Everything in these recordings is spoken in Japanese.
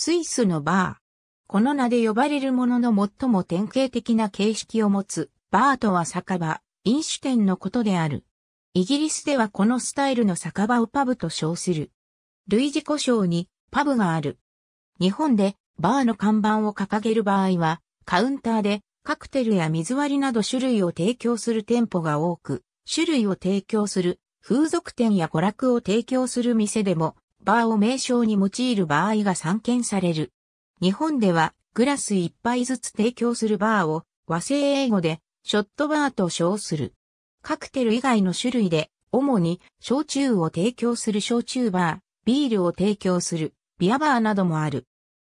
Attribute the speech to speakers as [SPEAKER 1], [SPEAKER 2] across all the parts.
[SPEAKER 1] スイス
[SPEAKER 2] のバー。この名で呼ばれるものの最も典型的な形式を持つ、バーとは酒場、飲酒店のことである。イギリスではこのスタイルの酒場をパブと称する。類似故障にパブがある。日本でバーの看板を掲げる場合は、カウンターでカクテルや水割りなど種類を提供する店舗が多く、種類を提供する風俗店や娯楽を提供する店でもパーを名称に用いる場合が散見される。日本ではグラス1杯ずつ提供するバーを和製英語でショットバーと称する。カクテル以外の種類で主に焼酎を提供する焼酎バー、ビールを提供するビアバーなどもある。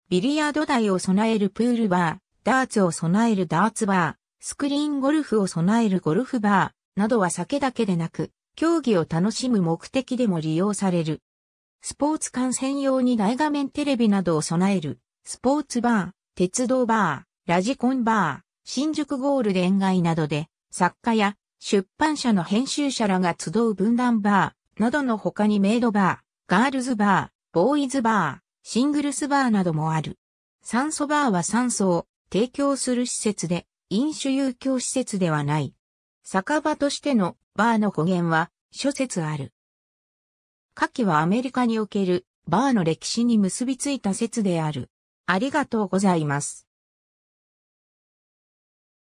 [SPEAKER 2] ビリヤード台を備えるプールバー、ダーツを備えるダーツバー、スクリーンゴルフを備えるゴルフバーなどは酒だけでなく、競技を楽しむ目的でも利用される。スポーツ観戦用に大画面テレビなどを備える、スポーツバー、鉄道バー、ラジコンバー、新宿ゴールデン街などで、作家や出版社の編集者らが集う分断バーなどの他にメイドバー、ガールズバー、ボーイズバー、シングルスバーなどもある。酸素バーは酸素を提供する施設で、飲酒遊興施設ではない。酒場としてのバーの語源は諸説ある。下記はアメリカにおけるバーの歴史に結びついた説である。
[SPEAKER 1] ありがとうございます。